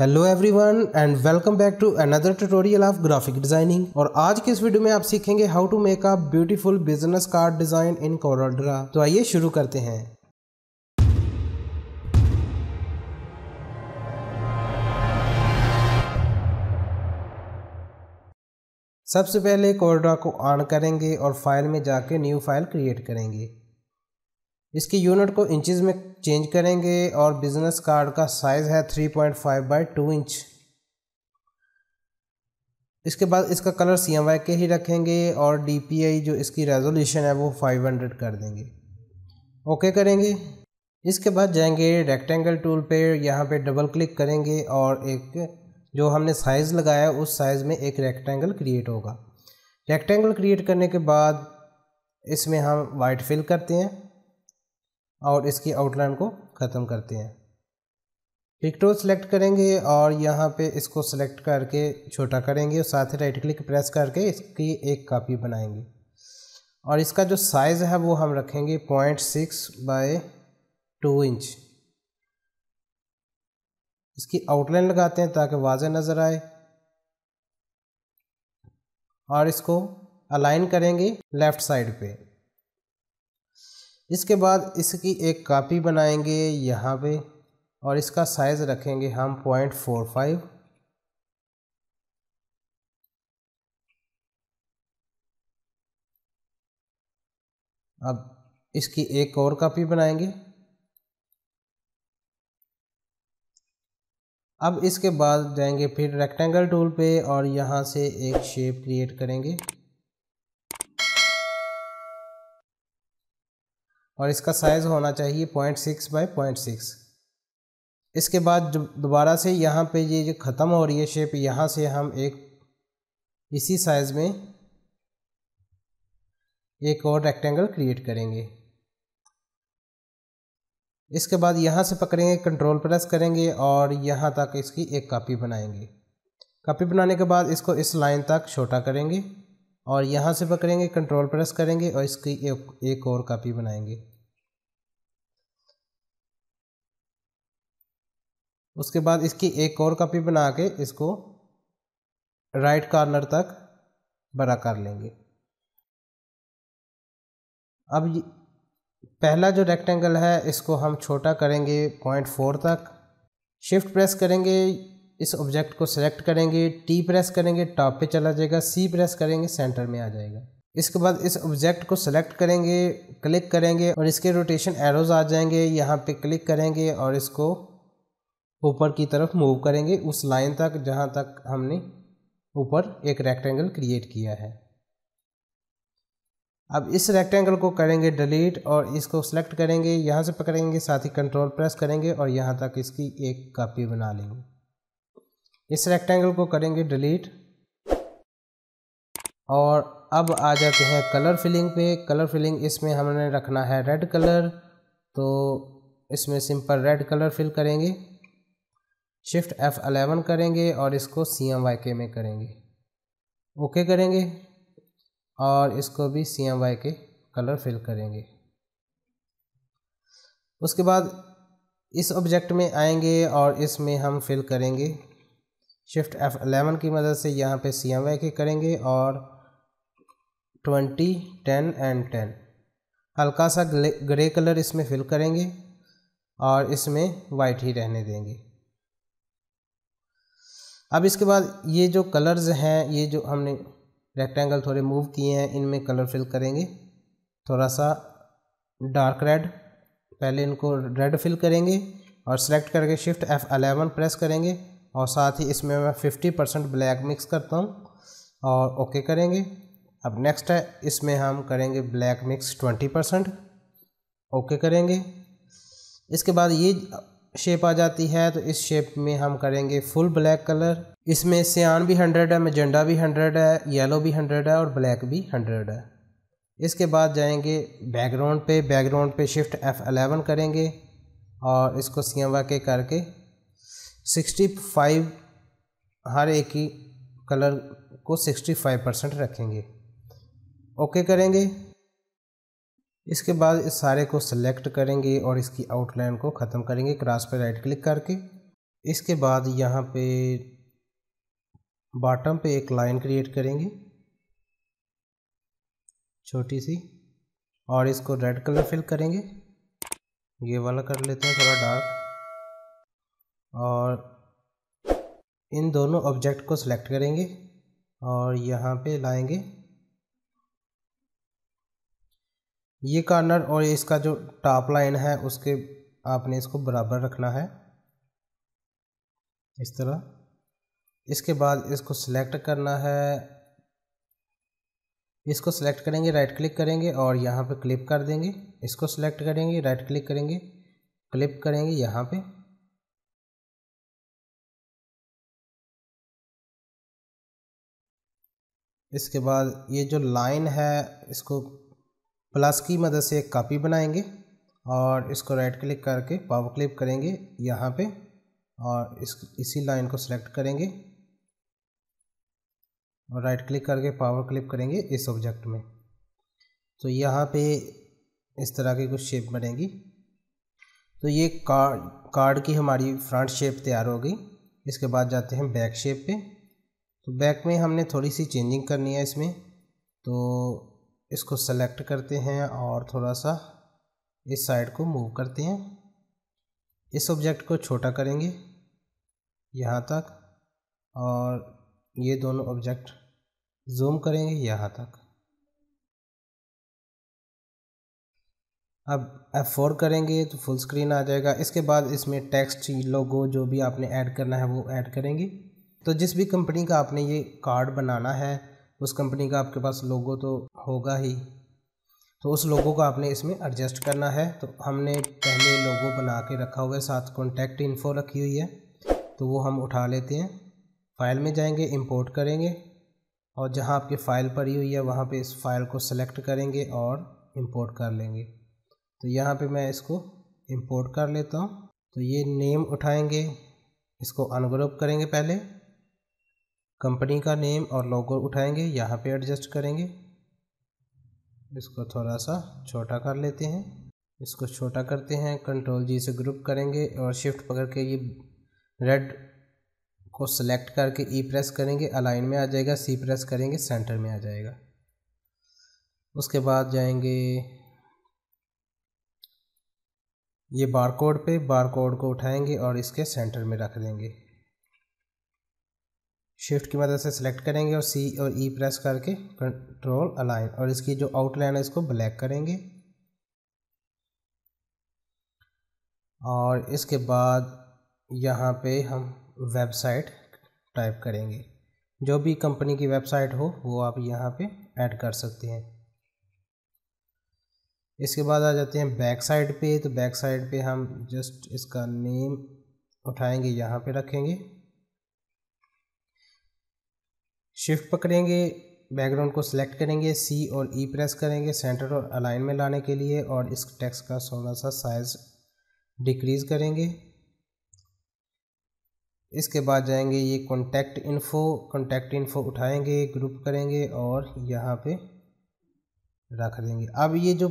hello everyone and welcome back to another tutorial of graphic designing और आज के इस वीडियो में आप सीखेंगे how to make a beautiful business card design in CorelDRAW तो आइए शुरू करते हैं सबसे पहले कोरोड्रा को ऑन करेंगे और फाइल में जाके न्यू फाइल क्रिएट करेंगे इसकी यूनिट को इंचज़ में चेंज करेंगे और बिजनेस कार्ड का साइज़ है three point five by two inch इसके बाद इसका कलर सी एम के ही रखेंगे और डी पी आई जो इसकी रेजोल्यूशन है वो फाइव हंड्रेड कर देंगे ओके करेंगे इसके बाद जाएंगे रेक्टेंगल टूल पे यहाँ पे डबल क्लिक करेंगे और एक जो हमने साइज़ लगाया उस साइज़ में एक रेक्टेंगल क्रिएट होगा रेक्टेंगल क्रिएट करने के बाद इसमें हम वाइट फिल करते हैं और इसकी आउटलाइन को ख़त्म करते हैं पिक्टो सेलेक्ट करेंगे और यहाँ पे इसको सेलेक्ट करके छोटा करेंगे और साथ ही राइट क्लिक प्रेस करके इसकी एक कापी बनाएंगे और इसका जो साइज़ है वो हम रखेंगे point six by two inch इसकी आउटलाइन लगाते हैं ताकि वाजह नज़र आए और इसको अलाइन करेंगे लेफ़्ट साइड पे इसके बाद इसकी एक कापी बनाएंगे यहाँ पे और इसका साइज़ रखेंगे हम पॉइंट फोर फाइव अब इसकी एक और कापी बनाएंगे अब इसके बाद जाएंगे फिर रेक्टेंगल टूल पे और यहाँ से एक शेप क्रिएट करेंगे और इसका साइज़ होना चाहिए point six by point six इसके बाद दोबारा से यहाँ पे ये जो ख़त्म हो रही है शेप यहाँ से हम एक इसी साइज़ में एक और रेक्टेंगल क्रिएट करेंगे इसके बाद यहाँ से पकड़ेंगे कंट्रोल प्रेस करेंगे और यहाँ तक इसकी एक कापी बनाएंगे कापी बनाने के बाद इसको इस लाइन तक छोटा करेंगे और यहाँ से पकड़ेंगे कंट्रोल प्रेस करेंगे और इसकी एक, एक और कापी बनाएंगे उसके बाद इसकी एक और कापी बना के इसको राइट कॉर्नर तक बड़ा कर लेंगे अब पहला जो रेक्टेंगल है इसको हम छोटा करेंगे पॉइंट फोर तक शिफ्ट प्रेस करेंगे इस ऑब्जेक्ट को सेलेक्ट करेंगे टी प्रेस करेंगे टॉप पे चला जाएगा सी प्रेस करेंगे सेंटर में आ जाएगा इसके बाद इस ऑब्जेक्ट को सेलेक्ट करेंगे क्लिक करेंगे और इसके रोटेशन एरोज आ जाएंगे यहाँ पे क्लिक करेंगे और इसको ऊपर की तरफ मूव करेंगे उस लाइन तक जहाँ तक हमने ऊपर एक रेक्टेंगल क्रिएट किया है अब इस रेक्टेंगल को करेंगे डिलीट और इसको सेलेक्ट करेंगे यहाँ से पकड़ेंगे साथ ही कंट्रोल प्रेस करेंगे और यहाँ तक इसकी एक कापी बना लेंगे इस रेक्टेंगल को करेंगे डिलीट और अब आ जाते हैं कलर फिलिंग पे कलर फिलिंग इसमें हमने रखना है रेड कलर तो इसमें सिंपल रेड कलर फिल करेंगे शिफ्ट एफ़ अलेवन करेंगे और इसको सी एम वाई के में करेंगे ओके करेंगे और इसको भी सी एम वाई के कलर फिल करेंगे उसके बाद इस ऑब्जेक्ट में आएंगे और इसमें हम फिल करेंगे शिफ्ट एफ एलेवन की मदद से यहाँ पे सी एम वाई के करेंगे और ट्वेंटी टेन एंड टेन हल्का सा ग्रे कलर इसमें फिल करेंगे और इसमें वाइट ही रहने देंगे अब इसके बाद ये जो कलर्स हैं ये जो हमने रेक्टेंगल थोड़े मूव किए हैं इनमें कलर फिल करेंगे थोड़ा सा डार्क रेड पहले इनको रेड फिल करेंगे और सेलेक्ट करके शिफ्ट एफ़ अलेवन प्रेस करेंगे और साथ ही इसमें मैं 50 परसेंट ब्लैक मिक्स करता हूँ और ओके करेंगे अब नेक्स्ट है इसमें हम करेंगे ब्लैक मिक्स 20 परसेंट ओके करेंगे इसके बाद ये शेप आ जाती है तो इस शेप में हम करेंगे फुल ब्लैक कलर इसमें सियान भी हंड्रेड है मजेंडा भी हंड्रेड है येलो भी हंड्रेड है और ब्लैक भी हंड्रेड है इसके बाद जाएंगे बैकग्राउंड पे बैकग्राउंड पे शिफ्ट एफ F11 करेंगे और इसको सियावा के करके सिक्सटी फाइव हर एक ही कलर को सिक्सटी फाइव परसेंट रखेंगे ओके करेंगे इसके बाद इस सारे को सिलेक्ट करेंगे और इसकी आउटलाइन को ख़त्म करेंगे क्रास पर राइट क्लिक करके इसके बाद यहाँ पे बॉटम पे एक लाइन क्रिएट करेंगे छोटी सी और इसको रेड कलर फिल करेंगे ये वाला कर लेते हैं थोड़ा डार्क और इन दोनों ऑब्जेक्ट को सिलेक्ट करेंगे और यहाँ पे लाएंगे ये कॉर्नर और इसका जो टॉप लाइन है उसके आपने इसको बराबर रखना है इस तरह इसके बाद इसको सिलेक्ट करना है इसको सिलेक्ट करेंगे राइट क्लिक करेंगे और यहाँ पे क्लिप कर देंगे इसको सिलेक्ट करेंगे राइट क्लिक करेंगे क्लिप करेंगे यहाँ पे इसके बाद ये जो लाइन है इसको प्लस की मदद से एक कापी बनाएंगे और इसको राइट क्लिक करके पावर क्लिप करेंगे यहाँ पे और इस इसी लाइन को सिलेक्ट करेंगे और राइट क्लिक करके पावर क्लिप करेंगे इस ऑब्जेक्ट में तो यहाँ पे इस तरह की कुछ शेप बनेगी तो ये कार्ड कार्ड की हमारी फ्रंट शेप तैयार हो गई इसके बाद जाते हैं बैक शेप पे तो बैक में हमने थोड़ी सी चेंजिंग करनी है इसमें तो इसको सेलेक्ट करते हैं और थोड़ा सा इस साइड को मूव करते हैं इस ऑब्जेक्ट को छोटा करेंगे यहाँ तक और ये दोनों ऑब्जेक्ट जूम करेंगे यहाँ तक अब F4 करेंगे तो फुल स्क्रीन आ जाएगा इसके बाद इसमें टेक्स्ट लोगो जो भी आपने ऐड करना है वो ऐड करेंगे तो जिस भी कंपनी का आपने ये कार्ड बनाना है उस कंपनी का आपके पास लोगो तो होगा ही तो उस लोगो को आपने इसमें एडजस्ट करना है तो हमने पहले लोगो बना के रखा हुआ है साथ कॉन्टैक्ट इन्फो रखी हुई है तो वो हम उठा लेते हैं फाइल में जाएंगे इंपोर्ट करेंगे और जहाँ आपकी फ़ाइल पड़ी हुई है वहाँ पे इस फाइल को सेलेक्ट करेंगे और इंपोर्ट कर लेंगे तो यहाँ पे मैं इसको इंपोर्ट कर लेता हूँ तो ये नेम उठाएंगे इसको अनग्रुप करेंगे पहले कंपनी का नेम और लोगो उठाएंगे यहाँ पे एडजस्ट करेंगे इसको थोड़ा सा छोटा कर लेते हैं इसको छोटा करते हैं कंट्रोल जी से ग्रुप करेंगे और शिफ्ट पकड़ के ये रेड को सिलेक्ट करके ई e प्रेस करेंगे अलाइन में आ जाएगा सी प्रेस करेंगे सेंटर में आ जाएगा उसके बाद जाएंगे ये बारकोड पे बारकोड को उठाएंगे और इसके सेंटर में रख देंगे शिफ्ट की मदद से सेलेक्ट करेंगे और सी और ई e प्रेस करके कंट्रोल अलाइन और इसकी जो आउटलाइन है इसको ब्लैक करेंगे और इसके बाद यहाँ पे हम वेबसाइट टाइप करेंगे जो भी कंपनी की वेबसाइट हो वो आप यहाँ पे ऐड कर सकते हैं इसके बाद आ जाते हैं बैक साइड पे तो बैक साइड पे हम जस्ट इसका नेम उठाएंगे यहाँ पे रखेंगे शिफ्ट पकड़ेंगे बैकग्राउंड को सिलेक्ट करेंगे सी और ई e प्रेस करेंगे सेंटर और अलाइन में लाने के लिए और इस टेक्स्ट का थोड़ा सा साइज डिक्रीज करेंगे इसके बाद जाएंगे ये कॉन्टैक्ट इन्फो कॉन्टैक्ट इन्फो उठाएंगे ग्रुप करेंगे और यहाँ पे रख देंगे अब ये जो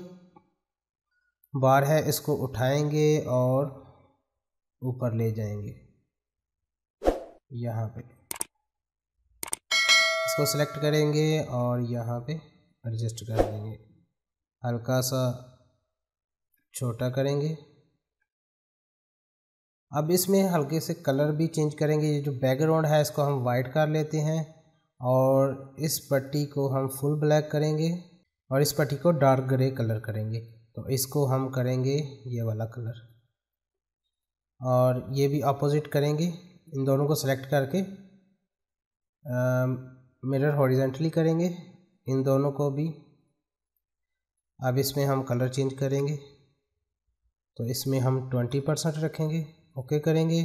बार है इसको उठाएंगे और ऊपर ले जाएंगे यहाँ पे इसको सिलेक्ट करेंगे और यहाँ पे एडजस्ट कर देंगे हल्का सा छोटा करेंगे अब इसमें हल्के से कलर भी चेंज करेंगे ये जो बैकग्राउंड है इसको हम वाइट कर लेते हैं और इस पट्टी को हम फुल ब्लैक करेंगे और इस पट्टी को डार्क ग्रे कलर करेंगे तो इसको हम करेंगे ये वाला कलर और ये भी अपोजिट करेंगे इन दोनों को सिलेक्ट करके मिरर हॉरिजेंटली करेंगे इन दोनों को भी अब इसमें हम कलर चेंज करेंगे तो इसमें हम ट्वेंटी परसेंट रखेंगे ओके करेंगे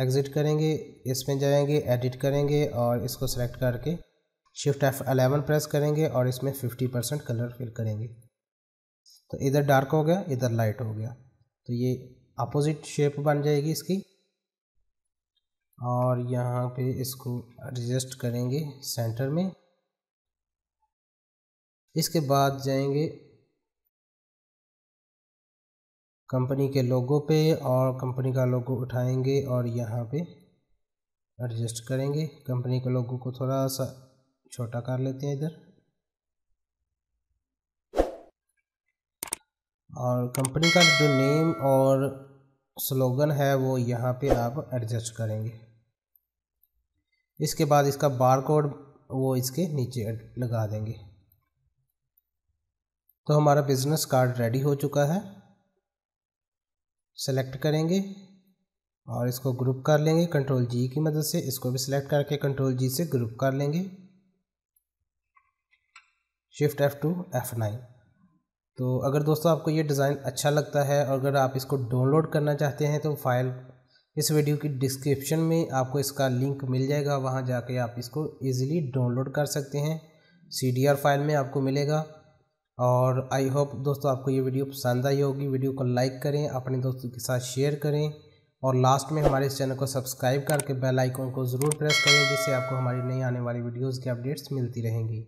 एग्ज़िट करेंगे इसमें जाएंगे एडिट करेंगे और इसको सेलेक्ट करके शिफ्ट एफ अलेवन प्रेस करेंगे और इसमें फिफ्टी परसेंट कलर फिल करेंगे तो इधर डार्क हो गया इधर लाइट हो गया तो ये अपोजिट शेप बन जाएगी इसकी और यहाँ पे इसको एडजस्ट करेंगे सेंटर में इसके बाद जाएंगे कंपनी के लोगो पे और कंपनी का लोगो उठाएंगे और यहाँ पे एडजस्ट करेंगे कंपनी के लोगो को थोड़ा सा छोटा कर लेते हैं इधर और कंपनी का जो नेम और स्लोगन है वो यहाँ पे आप एडजस्ट करेंगे इसके बाद इसका बार कोड वो इसके नीचे लगा देंगे तो हमारा बिज़नेस कार्ड रेडी हो चुका है सेलेक्ट करेंगे और इसको ग्रुप कर लेंगे कंट्रोल जी की मदद से इसको भी सिलेक्ट करके कंट्रोल जी से ग्रुप कर लेंगे shift F two F nine तो अगर दोस्तों आपको ये डिज़ाइन अच्छा लगता है और अगर आप इसको डाउनलोड करना चाहते हैं तो फाइल इस वीडियो की डिस्क्रिप्शन में आपको इसका लिंक मिल जाएगा वहाँ जाके आप इसको ईजिली डाउनलोड कर सकते हैं सी फाइल में आपको मिलेगा और आई होप दोस्तों आपको ये वीडियो पसंद आई होगी वीडियो को लाइक करें अपने दोस्तों के साथ शेयर करें और लास्ट में हमारे इस चैनल को सब्सक्राइब करके बेल आइकॉन को ज़रूर प्रेस करें जिससे आपको हमारी नई आने वाली वीडियोस की अपडेट्स मिलती रहेंगी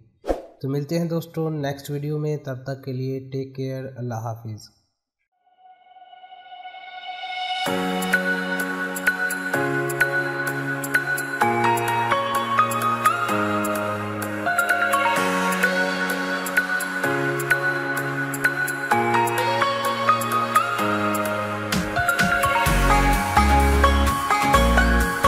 तो मिलते हैं दोस्तों नेक्स्ट वीडियो में तब तक के लिए टेक केयर अल्लाह हाफिज़